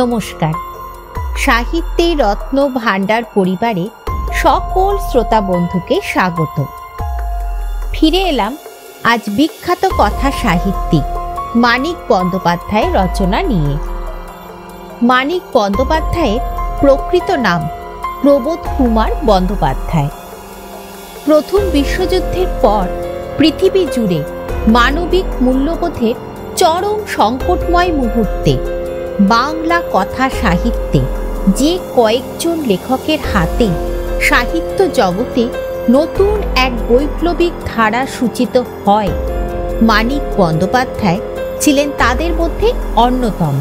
নমস্কার সাহিত্যে রত্ন ভাণ্ডার পরিবারে সকল শ্রোতা বন্ধুকে স্বাগত ফিরে এলাম আজ বিখ্যাত কথা সাহিত্যিক মানিক বন্দ্যোপাধ্যায় রচনা নিয়ে মানিক বন্দ্যোপাধ্যায়ের প্রকৃত নাম প্রবোধ কুমার বন্দ্যোপাধ্যায় প্রথম বিশ্বযুদ্ধের পর পৃথিবী জুড়ে মানবিক মূল্যবোধের চরম সংকটময় মুহূর্তে বাংলা কথা সাহিত্যে যে কয়েকজন লেখকের হাতে সাহিত্য জগতে নতুন এক বৈপ্লবিক ধারা সূচিত হয় মানিক বন্দ্যোপাধ্যায় ছিলেন তাদের মধ্যে অন্যতম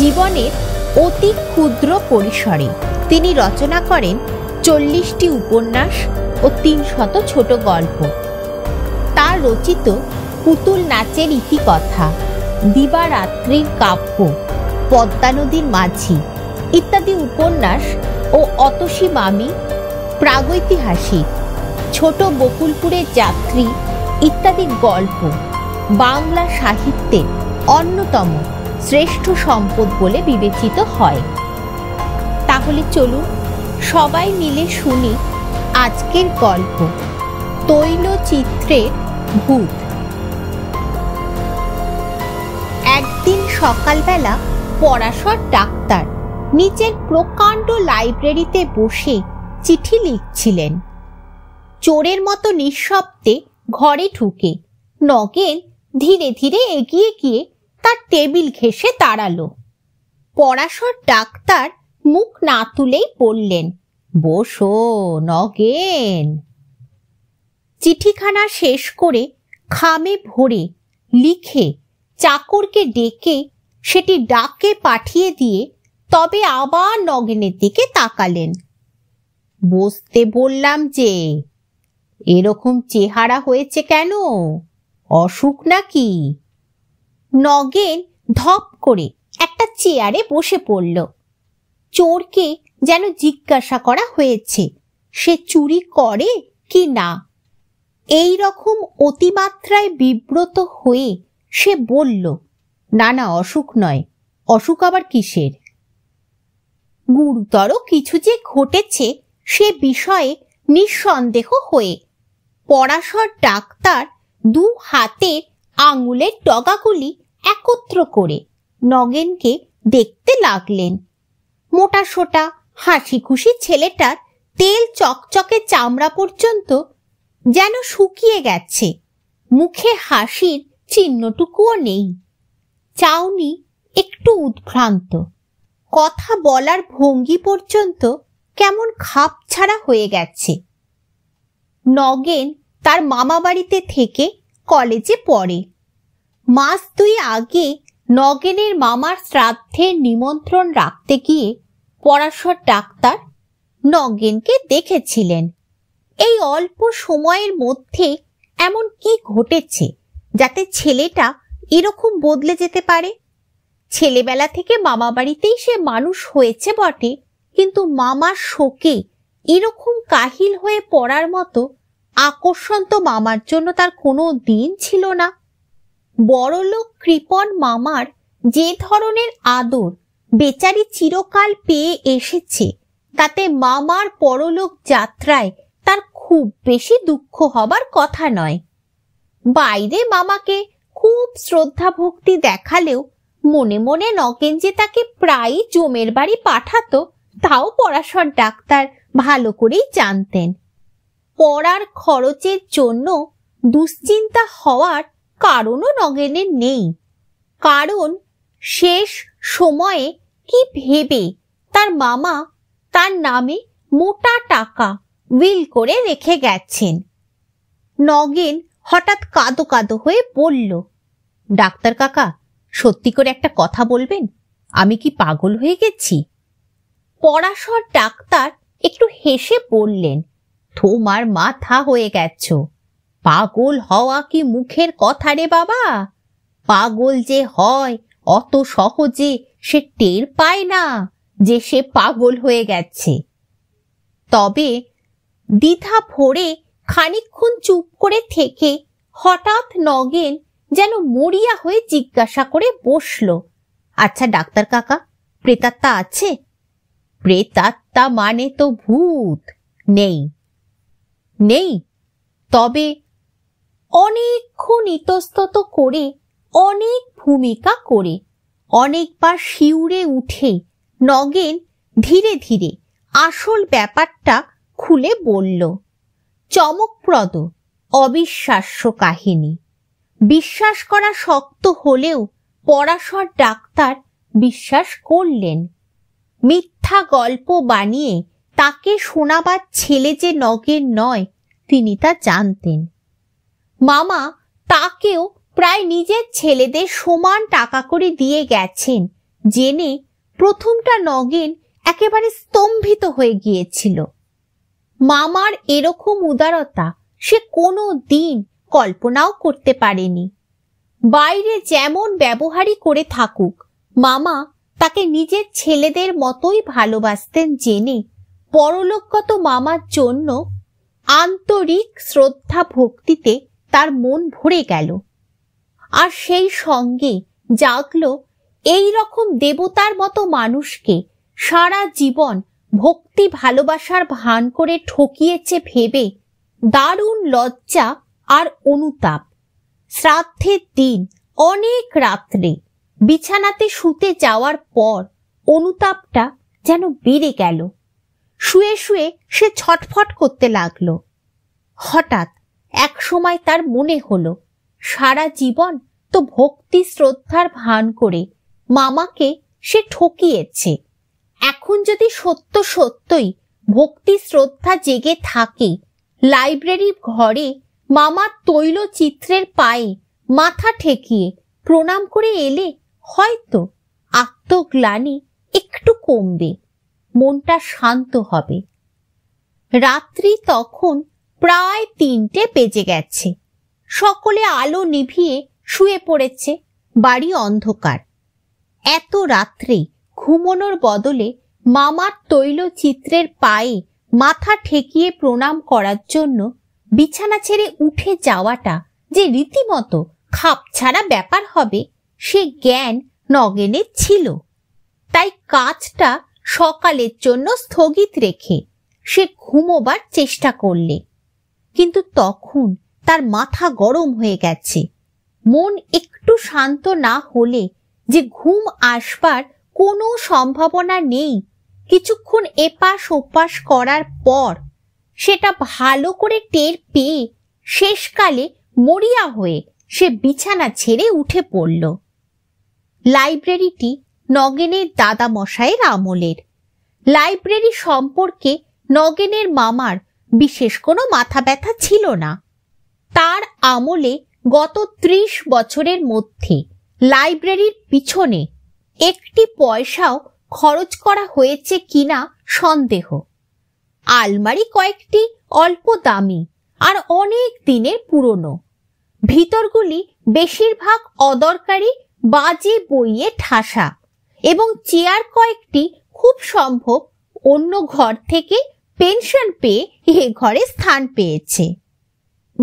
জীবনের অতি ক্ষুদ্র পরিসরে তিনি রচনা করেন চল্লিশটি উপন্যাস ও তিনশত ছোট গল্প তার রচিত পুতুল নাচের ইতিকথা দিবারাত্রির কাব্য পদ্মা নদীর মাঝি ইত্যাদি উপন্যাস ও অতসী মামি প্রাগৈতিহাসিক ছোট বকুলপুরের যাত্রী ইত্যাদি গল্প বাংলা সাহিত্যে অন্যতম শ্রেষ্ঠ সম্পদ বলে বিবেচিত হয় তাহলে চলুন সবাই মিলে শুনি আজকের গল্প তৈলচিত্রের ভূত একদিন সকালবেলা পরাশর ডাক্তার নিজের প্রকাণ্ড লাইব্রেরিতে বসে চিঠি লিখছিলেন চোরের মতো নিঃশব্দে ঘরে ঢুকে নগেন ধীরে ধীরে এগিয়ে গিয়ে তার টেবিল ঘেসে দাঁড়ালো পরাশর ডাক্তার মুখ না তুলেই বললেন বসো নগেন চিঠিখানা শেষ করে খামে ভরে লিখে চাকরকে ডেকে সেটি ডাকে পাঠিয়ে দিয়ে তবে আবার নগেনের দিকে তাকালেন বসতে বললাম যে এরকম চেহারা হয়েছে কেন অসুখ নাকি নগেন ধপ করে একটা চেয়ারে বসে পড়ল চোরকে যেন জিজ্ঞাসা করা হয়েছে সে চুরি করে কি না এই রকম অতিমাত্রায় বিব্রত হয়ে সে বলল না না অসুখ নয় অসুখ আবার কিসের গুরুতর কিছু যে ঘটেছে সে বিষয়ে নিঃসন্দেহ হয়ে পরাশর ডাক্তার দু হাতে আঙুলের ডগাগুলি একত্র করে নগেনকে দেখতে লাগলেন মোটা সোটা হাসি খুশি ছেলেটার তেল চকচকে চামড়া পর্যন্ত যেন শুকিয়ে গেছে মুখে হাসির চিহ্নটুকুও নেই চাউনি একটু উদ্ভ্রান্ত কথা বলার ভঙ্গি পর্যন্ত কেমন খাপ ছাড়া হয়ে গেছে নগেন তার মামা বাড়িতে থেকে কলেজে পড়ে মাস দুই আগে নগেনের মামার শ্রাদ্ধের নিমন্ত্রণ রাখতে গিয়ে পরাশর ডাক্তার নগেনকে দেখেছিলেন এই অল্প সময়ের মধ্যে এমন কি ঘটেছে যাতে ছেলেটা এরকম বদলে যেতে পারে ছেলেবেলা থেকে মামা বাড়িতেই সে মানুষ হয়েছে বটে কিন্তু মামার শোকে এরকম কাহিল হয়ে পড়ার মতো আকর্ষণ তো মামার জন্য তার কোনো দিন ছিল না বড়লোক কৃপণ মামার যে ধরনের আদর বেচারি চিরকাল পেয়ে এসেছে তাতে মামার পরলোক যাত্রায় তার খুব বেশি দুঃখ হবার কথা নয় বাইরে মামাকে খুব শ্রদ্ধা ভক্তি দেখালেও মনে মনে নগেন যে তাকে প্রায়ই জমের বাড়ি পাঠাতো তাও পরাশর ডাক্তার ভালো করেই জানতেন পড়ার খরচের জন্য দুশ্চিন্তা হওয়ার কারণও নগেনের নেই কারণ শেষ সময়ে কি ভেবে তার মামা তার নামে মোটা টাকা উইল করে রেখে গেছেন নগেন হঠাৎ কাঁদো কাঁদো হয়ে বলল ডাক্তার কাকা সত্যি করে একটা কথা বলবেন আমি কি পাগল হয়ে গেছি পড়াশর ডাক্তার একটু হেসে বললেন তোমার মাথা হয়ে গেছ পাগল হওয়া কি মুখের কথা রে বাবা পাগল যে হয় অত সহজে সে টের পায় না যে সে পাগল হয়ে গেছে তবে দ্বিধা ভরে খানিক্ষণ চুপ করে থেকে হঠাৎ নগেন যেন মরিয়া হয়ে জিজ্ঞাসা করে বসল আচ্ছা ডাক্তার কাকা প্রেতাত্মা আছে প্রেতাত্মা মানে তো ভূত নেই নেই তবে অনেকক্ষণ ইতস্তত করে অনেক ভূমিকা করে অনেকবার শিউরে উঠে নগেন ধীরে ধীরে আসল ব্যাপারটা খুলে বলল চমকপ্রদ অবিশ্বাস্য কাহিনী বিশ্বাস করা শক্ত হলেও পরাশর ডাক্তার বিশ্বাস করলেন মিথ্যা গল্প বানিয়ে তাকে শোনাবার ছেলে যে নগের নয় তিনি তা জানতেন মামা তাকেও প্রায় নিজের ছেলেদের সমান টাকা করে দিয়ে গেছেন জেনে প্রথমটা নগেন একেবারে স্তম্ভিত হয়ে গিয়েছিল মামার এরকম উদারতা সে কোনো দিন কল্পনাও করতে পারেনি বাইরে যেমন ব্যবহারই করে থাকুক মামা তাকে নিজের ছেলেদের মতোই ভালোবাসতেন জেনে পরলোকগত মামার জন্য আন্তরিক শ্রদ্ধা ভক্তিতে তার মন ভরে গেল আর সেই সঙ্গে জাগল এই রকম দেবতার মতো মানুষকে সারা জীবন ভক্তি ভালোবাসার ভান করে ঠকিয়েছে ভেবে দারুণ লজ্জা আর অনুতাপ শ্রাদ্ধের দিন অনেক রাত্রে বিছানাতে শুতে যাওয়ার পর অনুতাপটা যেন বেড়ে গেল শুয়ে শুয়ে সে ছটফট করতে লাগলো হঠাৎ এক সময় তার মনে হলো সারা জীবন তো ভক্তি শ্রদ্ধার ভান করে মামাকে সে ঠকিয়েছে এখন যদি সত্য সত্যই ভক্তি শ্রদ্ধা জেগে থাকে লাইব্রেরি ঘরে মামার তৈল চিত্রের পায়ে মাথা ঠেকিয়ে প্রণাম করে এলে হয়তো আত্মগ্লানি একটু কমবে মনটা শান্ত হবে রাত্রি তখন প্রায় তিনটে বেজে গেছে সকলে আলো নিভিয়ে শুয়ে পড়েছে বাড়ি অন্ধকার এত রাত্রেই ঘুমনোর বদলে মামার তৈল চিত্রের পায়ে মাথা ঠেকিয়ে প্রণাম করার জন্য বিছানা ছেড়ে উঠে যাওয়াটা যে রীতিমতো খাপ ছাড়া ব্যাপার হবে সে জ্ঞান নগেনের ছিল তাই কাজটা সকালের জন্য স্থগিত রেখে সে ঘুমোবার চেষ্টা করলে কিন্তু তখন তার মাথা গরম হয়ে গেছে মন একটু শান্ত না হলে যে ঘুম আসবার কোনো সম্ভাবনা নেই কিছুক্ষণ এপাশ ওপাশ করার পর সেটা ভালো করে টের পেয়ে শেষকালে মরিয়া হয়ে সে বিছানা ছেড়ে উঠে পড়ল লাইব্রেরিটি নগেনের দাদা মশাইয়ের আমলের লাইব্রেরি সম্পর্কে নগেনের মামার বিশেষ কোনো মাথা ব্যথা ছিল না তার আমলে গত ত্রিশ বছরের মধ্যে লাইব্রেরির পিছনে একটি পয়সাও খরচ করা হয়েছে কিনা সন্দেহ আলমারি কয়েকটি অল্প দামি আর অনেক দিনের পুরনো ভিতরগুলি বেশিরভাগ অদরকারি বাজে বইয়ে ঠাসা এবং চেয়ার কয়েকটি খুব সম্ভব অন্য ঘর থেকে পেনশন পেয়ে এ ঘরে স্থান পেয়েছে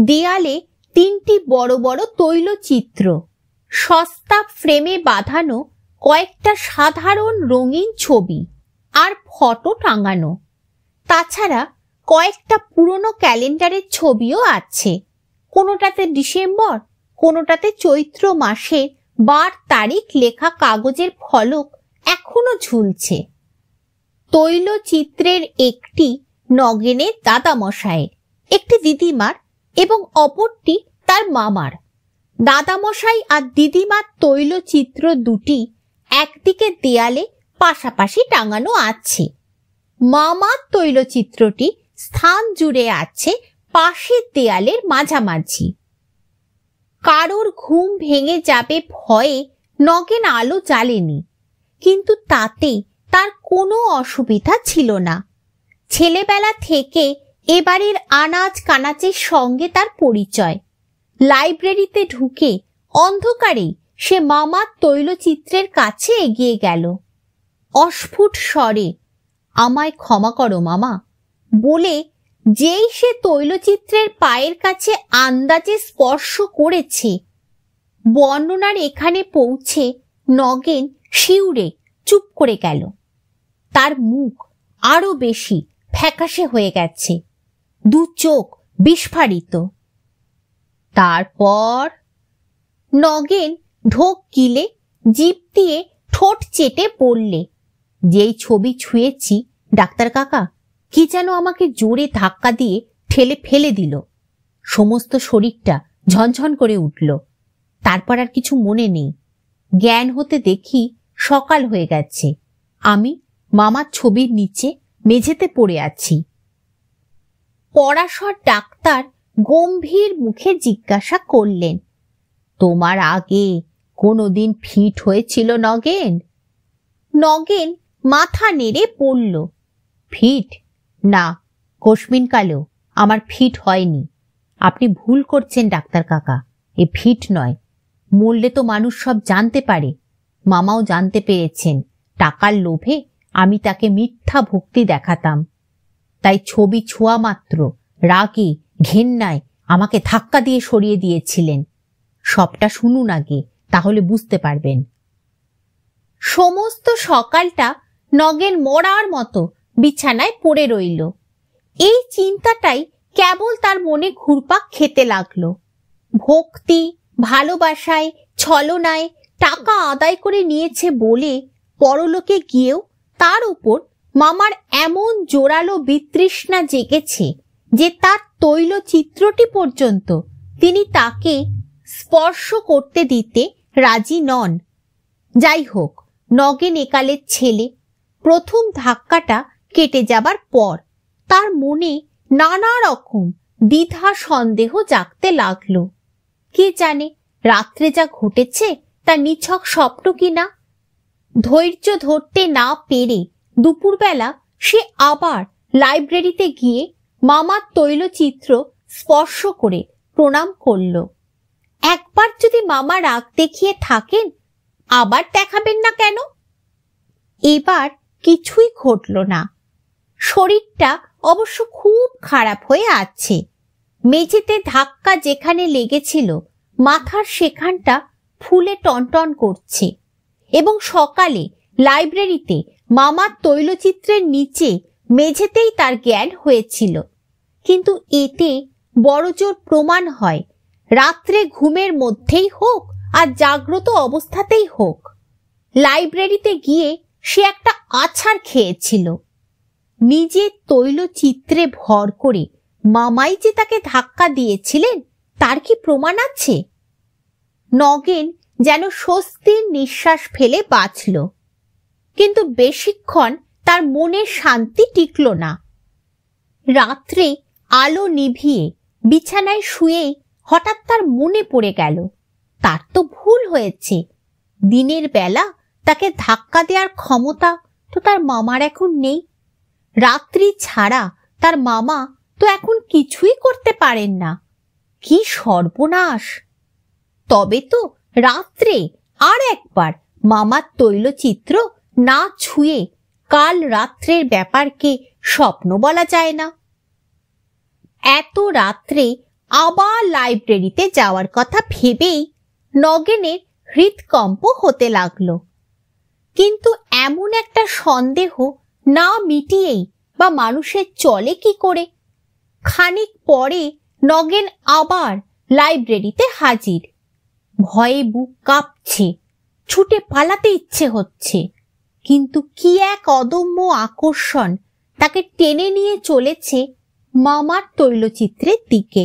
দেয়ালে তিনটি বড় বড় তৈলচিত্র সস্তা ফ্রেমে বাঁধানো কয়েকটা সাধারণ রঙিন ছবি আর ফটো টাঙানো তাছাড়া কয়েকটা পুরনো ক্যালেন্ডারের ছবিও আছে কোনোটাতে ডিসেম্বর কোনোটাতে চৈত্র মাসে বার তারিখ লেখা কাগজের ফলক এখনো ঝুলছে তৈল চিত্রের একটি নগেনের দাদামশায়ের একটি দিদিমার এবং অপরটি তার মামার দাদামশাই আর দিদিমার তৈল চিত্র দুটি একদিকে দেয়ালে পাশাপাশি টাঙানো আছে মামার তৈলচিত্রটি স্থান জুড়ে আছে পাশের দেয়ালের মাঝামাঝি কারোর ঘুম ভেঙে যাবে ভয়ে নগেন আলো জ্বালেনি কিন্তু তাতে তার কোনো অসুবিধা ছিল না ছেলেবেলা থেকে এবারের আনাজ কানাচের সঙ্গে তার পরিচয় লাইব্রেরিতে ঢুকে অন্ধকারেই সে মামার তৈলচিত্রের কাছে এগিয়ে গেল অস্ফুট স্বরে আমায় ক্ষমা করো মামা বলে যেই সে তৈলচিত্রের পায়ের কাছে আন্দাজে স্পর্শ করেছে বর্ণনার এখানে পৌঁছে নগেন শিউরে চুপ করে গেল তার মুখ আরো বেশি ফ্যাকাশে হয়ে গেছে দু চোখ বিস্ফারিত তারপর নগেন ঢোক কিলে জিপ দিয়ে ঠোঁট চেটে পড়লে যেই ছবি ছুঁয়েছি ডাক্তার কাকা কি যেন আমাকে জোরে ধাক্কা দিয়ে ঠেলে ফেলে দিল সমস্ত শরীরটা ঝনঝন করে উঠল তারপর আর কিছু মনে নেই জ্ঞান হতে দেখি সকাল হয়ে গেছে আমি মামার ছবির নিচে মেঝেতে পড়ে আছি পরাশর ডাক্তার গম্ভীর মুখে জিজ্ঞাসা করলেন তোমার আগে কোনোদিন ফিট হয়েছিল নগেন নগেন মাথা নেড়ে পড়ল ফিট না কোশমিন কালেও আমার ফিট হয়নি আপনি ভুল করছেন ডাক্তার কাকা এ ফিট নয় মরলে তো মানুষ সব জানতে পারে মামাও জানতে পেরেছেন টাকার লোভে আমি তাকে মিথ্যা ভক্তি দেখাতাম তাই ছবি ছোঁয়া মাত্র রাগে ঘেন্নায় আমাকে ধাক্কা দিয়ে সরিয়ে দিয়েছিলেন সবটা শুনুন আগে তাহলে বুঝতে পারবেন সমস্ত সকালটা নগেন মরার মতো বিছানায় পড়ে রইল এই চিন্তাটাই কেবল তার মনে ঘুরপাক খেতে লাগলো ভক্তি ভালোবাসায় ছলনায় টাকা আদায় করে নিয়েছে বলে পরলোকে গিয়েও তার উপর মামার এমন জোরালো বিতৃষ্ণা জেগেছে যে তার তৈল চিত্রটি পর্যন্ত তিনি তাকে স্পর্শ করতে দিতে রাজি নন যাই হোক নগেন একালের ছেলে প্রথম ধাক্কাটা কেটে যাবার পর তার মনে নানা রকম দ্বিধা সন্দেহ জাগতে লাগলো কে জানে রাত্রে যা ঘটেছে তা নিছক স্বপ্ন কিনা ধৈর্য ধরতে না পেরে দুপুরবেলা সে আবার লাইব্রেরিতে গিয়ে মামার তৈলচিত্র স্পর্শ করে প্রণাম করলো একবার যদি মামা রাগ দেখিয়ে থাকেন আবার দেখাবেন না কেন এবার কিছুই ঘটল না শরীরটা অবশ্য খুব খারাপ হয়ে আছে মেঝেতে ধাক্কা যেখানে লেগেছিল মাথার সেখানটা ফুলে টনটন করছে এবং সকালে লাইব্রেরিতে মামার তৈলচিত্রের নিচে মেঝেতেই তার জ্ঞান হয়েছিল কিন্তু এতে বড়জোর প্রমাণ হয় রাত্রে ঘুমের মধ্যেই হোক আর জাগ্রত অবস্থাতেই হোক লাইব্রেরিতে গিয়ে সে একটা আছাড় খেয়েছিল নিজের তৈলচিত্রে ভর করে মামাই যে তাকে ধাক্কা দিয়েছিলেন তার কি প্রমাণ আছে নগেন যেন স্বস্তির নিঃশ্বাস ফেলে বাঁচল কিন্তু বেশিক্ষণ তার মনের শান্তি টিকল না রাত্রে আলো নিভিয়ে বিছানায় শুয়েই হঠাৎ তার মনে পড়ে গেল তার তো ভুল হয়েছে দিনের বেলা তাকে ধাক্কা দেওয়ার ক্ষমতা তো তার মামার এখন নেই রাত্রি ছাড়া তার মামা তো এখন কিছুই করতে পারেন না কি সর্বনাশ তবে তো রাত্রে আর একবার মামার তৈলচিত্র না ছুঁয়ে কাল রাত্রের ব্যাপারকে স্বপ্ন বলা যায় না এত রাত্রে আবার লাইব্রেরিতে যাওয়ার কথা ভেবেই নগেনের হৃৎকম্প হতে লাগলো কিন্তু এমন একটা সন্দেহ না মিটিয়েই বা মানুষের চলে কি করে খানিক পরে নগেন আবার লাইব্রেরিতে হাজির ভয়ে বুক কাঁপছে ছুটে পালাতে ইচ্ছে হচ্ছে কিন্তু কি এক অদম্য আকর্ষণ তাকে টেনে নিয়ে চলেছে মামার তৈলচিত্রের দিকে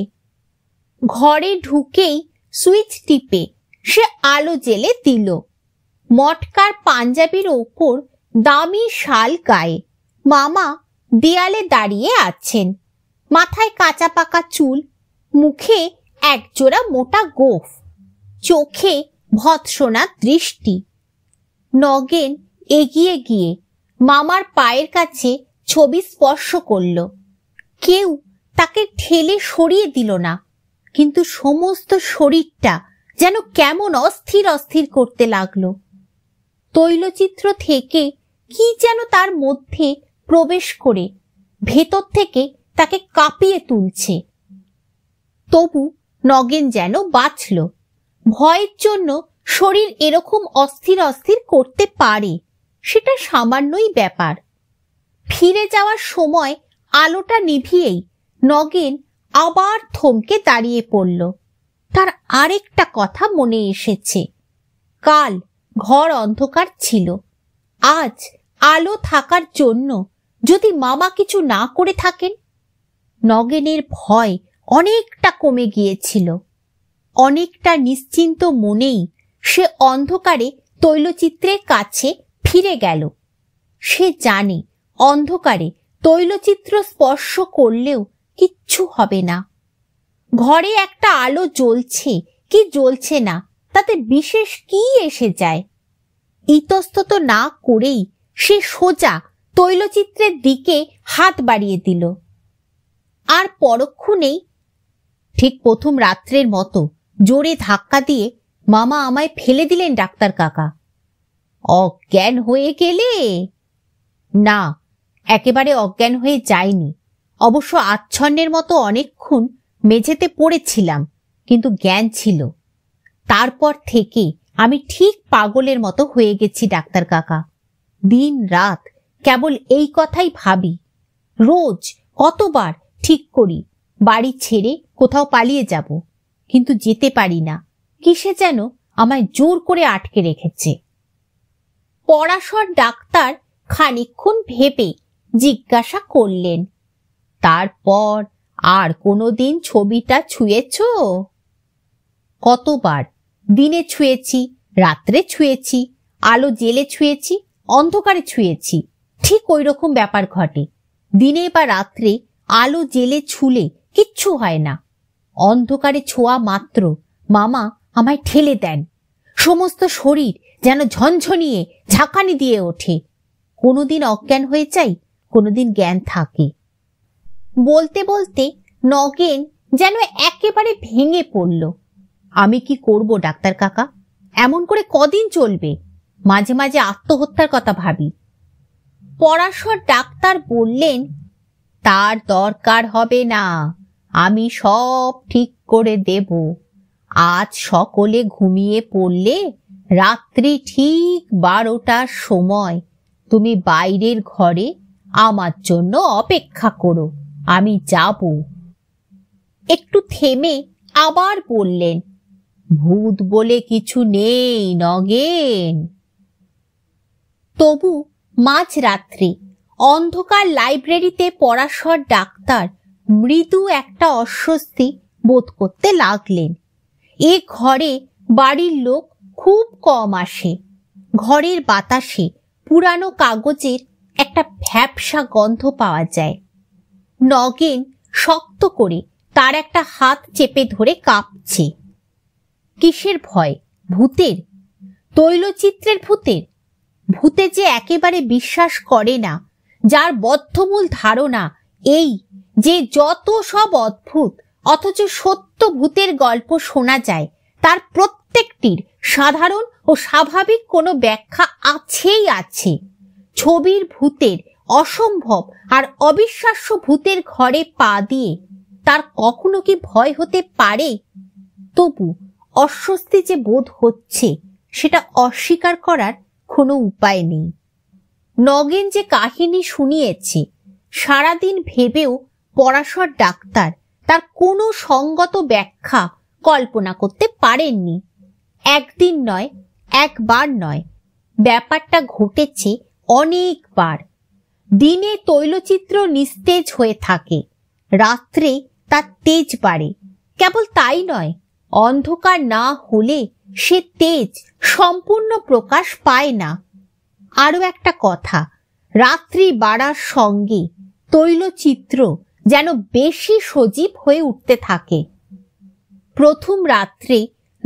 ঘরে ঢুকেই সুইচ টিপে সে আলো জেলে দিল মটকার পাঞ্জাবির ওপর দামি শাল গায়ে মামা দেয়ালে দাঁড়িয়ে আছেন মাথায় কাঁচা পাকা চুল মুখে একজোড়া মোটা গোফ চোখে ভৎসনা দৃষ্টি নগেন এগিয়ে গিয়ে মামার পায়ের কাছে ছবি স্পর্শ করল কেউ তাকে ঠেলে সরিয়ে দিল না কিন্তু সমস্ত শরীরটা যেন কেমন অস্থির অস্থির করতে লাগলো তৈলচিত্র থেকে কি যেন তার মধ্যে প্রবেশ করে ভেতর থেকে তাকে কাঁপিয়ে তুলছে তবু নগেন যেন বাঁচল ভয়ের জন্য শরীর এরকম অস্থির অস্থির করতে পারে সেটা সামান্যই ব্যাপার ফিরে যাওয়ার সময় আলোটা নিভিয়েই নগেন আবার থমকে দাঁড়িয়ে পড়ল তার আরেকটা কথা মনে এসেছে কাল ঘর অন্ধকার ছিল আজ আলো থাকার জন্য যদি মামা কিছু না করে থাকেন নগেনের ভয় অনেকটা কমে গিয়েছিল অনেকটা নিশ্চিন্ত মনেই সে অন্ধকারে তৈলচিত্রের কাছে ফিরে গেল সে জানে অন্ধকারে তৈলচিত্র স্পর্শ করলেও কিচ্ছু হবে না ঘরে একটা আলো জ্বলছে কি জ্বলছে না তাতে বিশেষ কি এসে যায় ইতস্তত না করেই সে সোজা তৈলচিত্রের দিকে হাত বাড়িয়ে দিল আর পরক্ষণেই ঠিক প্রথম রাত্রের মতো জোরে ধাক্কা দিয়ে মামা আমায় ফেলে দিলেন ডাক্তার কাকা অজ্ঞান হয়ে গেলে না একেবারে অজ্ঞান হয়ে যায়নি অবশ্য আচ্ছন্নের মতো অনেকক্ষণ মেঝেতে পড়েছিলাম কিন্তু জ্ঞান ছিল তারপর থেকে আমি ঠিক পাগলের মতো হয়ে গেছি ডাক্তার কাকা দিন রাত কেবল এই কথাই ভাবি রোজ কতবার ঠিক করি বাড়ি ছেড়ে কোথাও পালিয়ে যাব কিন্তু যেতে পারি না কিসে যেন আমায় জোর করে আটকে রেখেছে পরাশর ডাক্তার খানিক্ষণ ভেবে জিজ্ঞাসা করলেন তারপর আর কোনো দিন ছবিটা ছুঁয়েছ কতবার দিনে ছুঁয়েছি রাত্রে ছুঁয়েছি আলো জেলে ছুঁয়েছি অন্ধকারে ছুঁয়েছি ঠিক ওই রকম ব্যাপার ঘটে দিনে বা রাত্রে আলো জেলে ছুলে কিচ্ছু হয় না অন্ধকারে ছোঁয়া মাত্র মামা আমায় ঠেলে দেন সমস্ত শরীর যেন ঝনঝনিয়ে ঝাঁকানি দিয়ে ওঠে কোনোদিন অজ্ঞান হয়ে যাই কোনোদিন জ্ঞান থাকে বলতে বলতে নগেন যেন একেবারে ভেঙে পড়ল আমি কি করব ডাক্তার কাকা এমন করে কদিন চলবে মাঝে মাঝে আত্মহত্যার কথা ভাবি পরাশর ডাক্তার বললেন তার দরকার হবে না আমি সব ঠিক করে দেব আজ সকলে ঘুমিয়ে পড়লে রাত্রি ঠিক বারোটার সময় তুমি বাইরের ঘরে আমার জন্য অপেক্ষা করো আমি যাব একটু থেমে আবার বললেন ভূত বলে কিছু নেই নগেন তবু মাঝরাত্রি অন্ধকার লাইব্রেরিতে পরাশর ডাক্তার মৃদু একটা অস্বস্তি বোধ করতে লাগলেন এ ঘরে বাড়ির লোক খুব কম আসে ঘরের বাতাসে পুরানো কাগজের একটা ভ্যাপসা গন্ধ পাওয়া যায় নগেন শক্ত করে তার একটা হাত চেপে ধরে কাঁপছে কিসের ভয় ভূতের তৈলচিত্রের ভূতের ভূতে যে একেবারে বিশ্বাস করে না যার বদ্ধমূল ধারণা এই যে যত সব অদ্ভুত অথচ সত্য ভূতের গল্প শোনা যায় তার প্রত্যেকটির সাধারণ ও স্বাভাবিক কোনো ব্যাখ্যা আছেই আছে ছবির ভূতের অসম্ভব আর অবিশ্বাস্য ভূতের ঘরে পা দিয়ে তার কখনো কি ভয় হতে পারে তবু অস্বস্তি যে বোধ হচ্ছে সেটা অস্বীকার করার কোনো উপায় নেই নগেন যে কাহিনী শুনিয়েছে সারাদিন ভেবেও পরাশর ডাক্তার তার কোনো সঙ্গত ব্যাখ্যা কল্পনা করতে পারেননি একদিন নয় একবার নয় ব্যাপারটা ঘটেছে অনেকবার দিনে তৈলচিত্র নিস্তেজ হয়ে থাকে রাত্রে তার তেজ বাড়ে কেবল তাই নয় অন্ধকার না হলে সে তেজ সম্পূর্ণ প্রকাশ পায় না আরও একটা কথা রাত্রি বাড়ার সঙ্গে তৈলচিত্র যেন বেশি সজীব হয়ে উঠতে থাকে প্রথম রাত্রে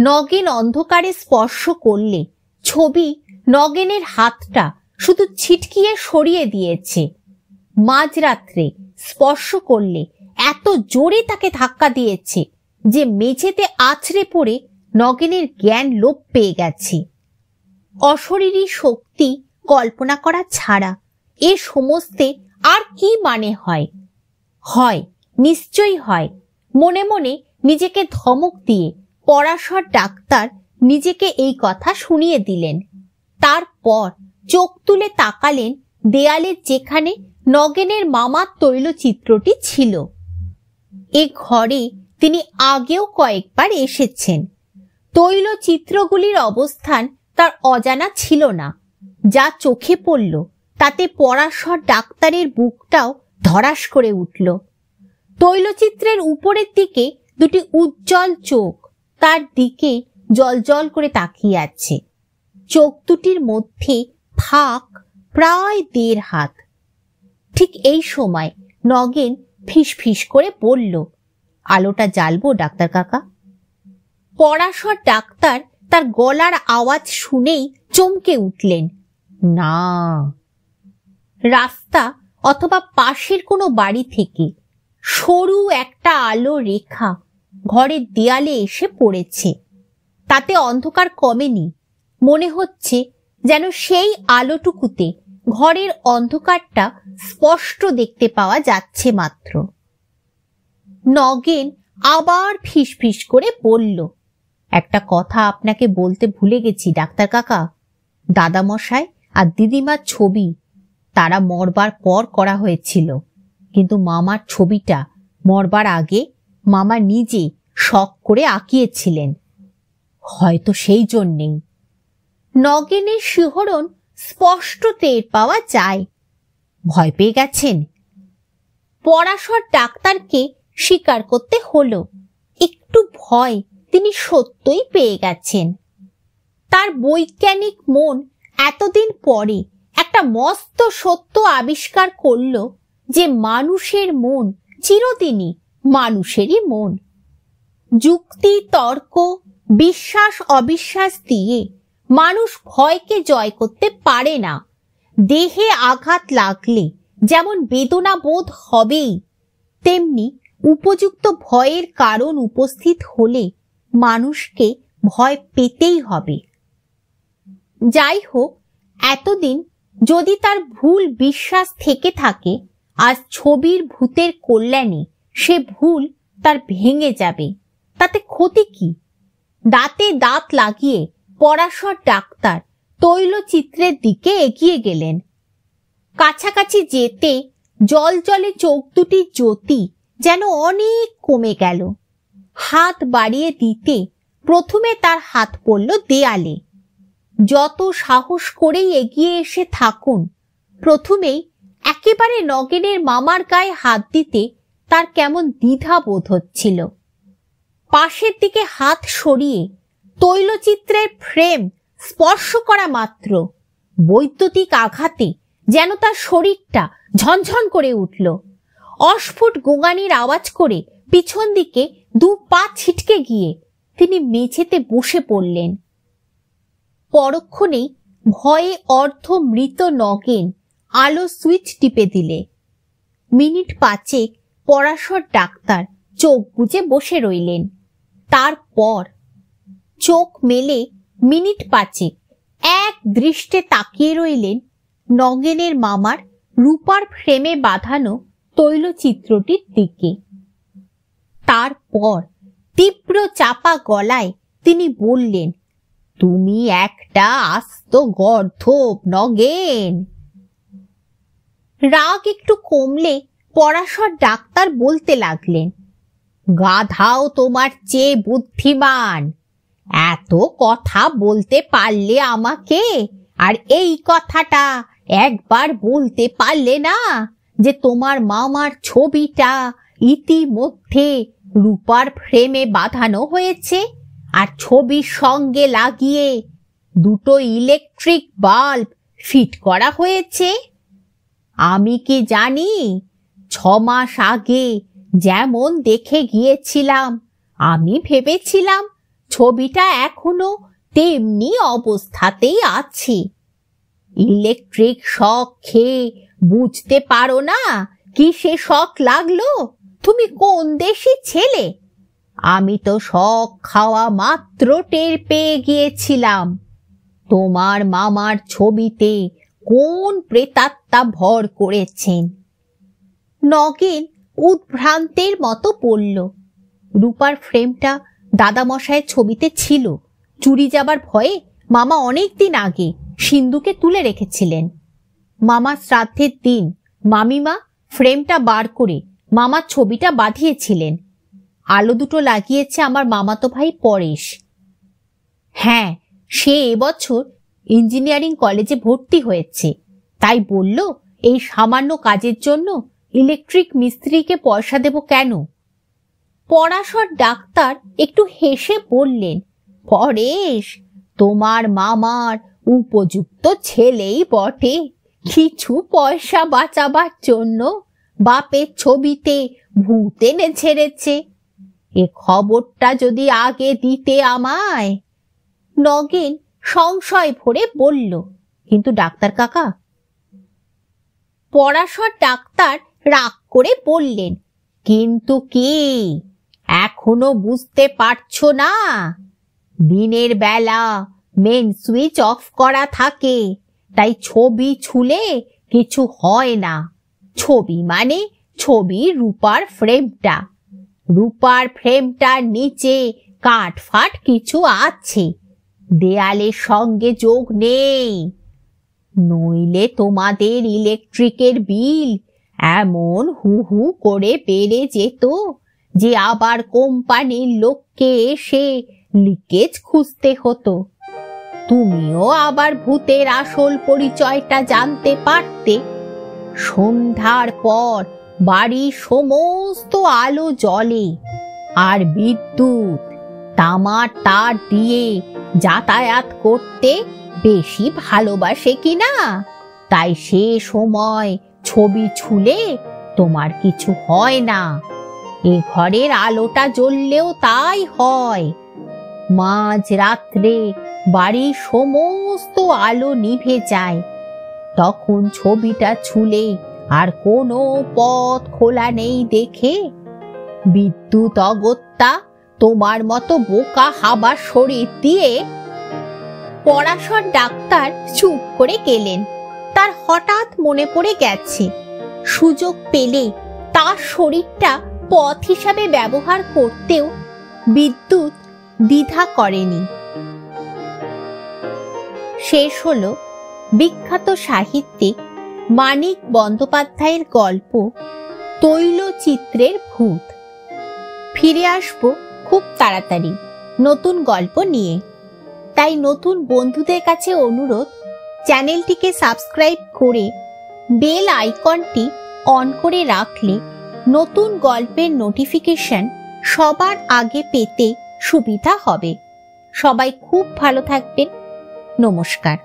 নগেন অন্ধকারে স্পর্শ করলে ছবি নগেনের হাতটা শুধু ছিটকিয়ে সরিয়ে দিয়েছে মাঝরাত্রে স্পর্শ করলে এত জোরে তাকে ধাক্কা দিয়েছে যে মেঝেতে আছড়ে পড়ে নগেনের জ্ঞান লোপ পেয়ে গেছে অশরীরী শক্তি কল্পনা করা ছাড়া এ সমস্তে আর কি মানে হয় হয় নিশ্চয়ই হয় মনে মনে নিজেকে ধমক দিয়ে পরাশর ডাক্তার নিজেকে এই কথা শুনিয়ে দিলেন তারপর চোখ তুলে তাকালেন দেয়ালের যেখানে নগেনের মামার তৈলচিত্রটি ছিল এ ঘরে তিনি আগেও কয়েকবার এসেছেন তৈলচিত্রগুলির অবস্থান তার অজানা ছিল না যা চোখে পড়ল তাতে পরাশর ডাক্তারের বুকটাও ধরাস করে উঠল তৈলচিত্রের উপরের দিকে দুটি উজ্জ্বল চোখ তার দিকে জল জল করে তাকিয়ে আছে চোখ দুটির মধ্যে ফাঁক প্রায় দেড় হাত ঠিক এই সময় নগেন ফিস ফিস করে বলল আলোটা জ্বালবো ডাক্তার কাকা পরাশর ডাক্তার তার গলার আওয়াজ শুনেই চমকে উঠলেন না রাস্তা অথবা পাশের কোনো বাড়ি থেকে সরু একটা আলো রেখা ঘরের দেয়ালে এসে পড়েছে তাতে অন্ধকার কমেনি মনে হচ্ছে যেন সেই আলোটুকুতে ঘরের অন্ধকারটা স্পষ্ট দেখতে পাওয়া যাচ্ছে মাত্র নগেন আবার ফিস ফিস করে বলল একটা কথা আপনাকে বলতে ভুলে গেছি ডাক্তার কাকা দাদামশাই আর দিদিমার ছবি তারা মরবার পর করা হয়েছিল কিন্তু মামার ছবিটা মরবার আগে মামা নিজে শখ করে আঁকিয়েছিলেন হয়তো সেই জন্যেই নগেনের শিহরণ স্পষ্ট টের পাওয়া যায় ভয় পেয়ে গেছেন পরাশর ডাক্তারকে স্বীকার করতে হলো একটু ভয় তিনি সত্যই পেয়ে গেছেন তার বৈজ্ঞানিক মন এতদিন পরে একটা মস্ত সত্য আবিষ্কার করল যে মানুষের মন চিরদিনই মানুষেরই মন যুক্তি তর্ক বিশ্বাস অবিশ্বাস দিয়ে মানুষ ভয়কে জয় করতে পারে না দেহে আঘাত লাগলে যেমন বেদনা বোধ হবেই তেমনি উপযুক্ত ভয়ের কারণ উপস্থিত হলে মানুষকে ভয় পেতেই হবে যাই হোক এতদিন যদি তার ভুল বিশ্বাস থেকে থাকে আজ ছবির ভূতের কল্যাণে সে ভুল তার ভেঙে যাবে তাতে ক্ষতি কি দাঁতে দাঁত লাগিয়ে পরাশর ডাক্তার তৈলচিত্রের দিকে এগিয়ে গেলেন কাছাকাছি যেতে জল জলে চোখ দুটি জ্যোতি যেন অনেক কমে গেল হাত বাড়িয়ে দিতে প্রথমে তার হাত পড়ল দেয়ালে যত সাহস করেই এগিয়ে এসে থাকুন প্রথমেই একেবারে নগেনের মামার গায়ে হাত দিতে তার কেমন দ্বিধা বোধ হচ্ছিল পাশের দিকে হাত সরিয়ে তৈলচিত্রের ফ্রেম স্পর্শ করা মাত্র বৈদ্যুতিক আঘাতে যেন তার শরীরটা ঝনঝন করে উঠল অস্ফুট গোগানির আওয়াজ করে পিছন দিকে দু পা ছিটকে গিয়ে তিনি মেঝেতে বসে পড়লেন পরক্ষণেই ভয়ে অর্ধ মৃত নগেন আলো সুইচ টিপে দিলে মিনিট পাঁচেক পরাশর ডাক্তার চোখ বুঝে বসে রইলেন তারপর চোখ মেলে মিনিট পাঁচেক এক দৃষ্টে তাকিয়ে রইলেন নগেনের মামার রূপার ফ্রেমে বাঁধানো তৈলচিত্রটির দিকে তারপর তীব্র চাপা গলায় তিনি বললেন তুমি একটা আস্ত গর্ধব নগেন রাগ একটু কমলে পরাশর ডাক্তার বলতে লাগলেন গাধাও তোমার চেয়ে বুদ্ধিমান এত কথা বলতে পারলে আমাকে আর এই কথাটা একবার বলতে পারলে না যে তোমার মামার ছবিটা ইতিমধ্যে রূপার ফ্রেমে বাঁধানো হয়েছে আর ছবির সঙ্গে লাগিয়ে দুটো ইলেকট্রিক বাল্ব ফিট করা হয়েছে আমি কি জানি ছ মাস আগে যেমন দেখে গিয়েছিলাম আমি ভেবেছিলাম ছবিটা এখনো তেমনি অবস্থাতেই আছে ইলেকট্রিক শখ খেয়ে বুঝতে পারো না কি সে শখ লাগলো তুমি কোন দেশি ছেলে আমি তো শখ খাওয়া মাত্র টের পেয়ে গিয়েছিলাম তোমার মামার ছবিতে কোন প্রেতাত্মা ভর করেছেন নগেন উদ্ভ্রান্তের মতো পড়ল রূপার ফ্রেমটা দাদামশায়ের ছবিতে ছিল চুরি যাবার ভয়ে মামা অনেক দিন আগে সিন্ধুকে তুলে রেখেছিলেন মামা শ্রাদ্ধের দিন মামিমা ফ্রেমটা বার করে মামার ছবিটা বাঁধিয়েছিলেন আলো দুটো লাগিয়েছে আমার মামাতো ভাই পরেশ হ্যাঁ সে এবছর ইঞ্জিনিয়ারিং কলেজে ভর্তি হয়েছে তাই বলল এই সামান্য কাজের জন্য ইলেকট্রিক মিস্ত্রিকে পয়সা দেব কেন পরাশর ডাক্তার একটু হেসে বললেন পরেশ তোমার মামার উপযুক্ত ছেলেই বটে কিছু পয়সা বাঁচাবার জন্য বাপের ছবিতে ভূত এনে ছেড়েছে এ খবরটা যদি আগে দিতে আমায় নগেন সংশয় ভরে বলল কিন্তু ডাক্তার কাকা পরাশর ডাক্তার রাগ করে বললেন কিন্তু কি এখনো বুঝতে পারছো না দিনের বেলা মেন সুইচ অফ করা থাকে তাই ছবি ছুলে কিছু হয় না ছবি মানে ছবি রূপার ফ্রেমটা রূপার ফ্রেমটার নিচে কাঠ ফাট কিছু আছে দেয়ালের সঙ্গে যোগ নেই নইলে তোমাদের ইলেকট্রিকের বিল এমন হু হু করে বেড়ে যেত যে আবার কোম্পানির লোককে এসে লিকেজ খুঁজতে হতো তুমিও আবার ভূতের আসল পরিচয়টা জানতে পারতে সন্ধ্যার পর বাড়ির সমস্ত আলো জলে আর বিদ্যুৎ তামার তার দিয়ে যাতায়াত করতে বেশি ভালোবাসে কিনা তাই সে সময় ছবি ছুলে তোমার কিছু হয় না এ ঘরের আলোটা জ্বললেও তাই হয় মাঝ রাত্রে বাড়ির সমস্ত আলো নিভে যায় তখন ছবিটা ছুলে আর কোনো পথ খোলা নেই দেখে বিদ্যুৎ অগত্যা তোমার মতো বোকা হাবা শরীর দিয়ে পরাশর ডাক্তার চুপ করে গেলেন তার হঠাৎ মনে পড়ে গেছে সুযোগ পেলে তার শরীরটা পথ হিসাবে ব্যবহার করতেও বিদ্যুৎ দ্বিধা করেনি শেষ হল বিখ্যাত সাহিত্যিক মানিক বন্দ্যোপাধ্যায়ের গল্প চিত্রের ভূত ফিরে আসব খুব তাড়াতাড়ি নতুন গল্প নিয়ে তাই নতুন বন্ধুদের কাছে অনুরোধ চ্যানেলটিকে সাবস্ক্রাইব করে বেল আইকনটি অন করে রাখলে নতুন গল্পের নোটিফিকেশন সবার আগে পেতে সুবিধা হবে সবাই খুব ভালো থাকবেন নমস্কার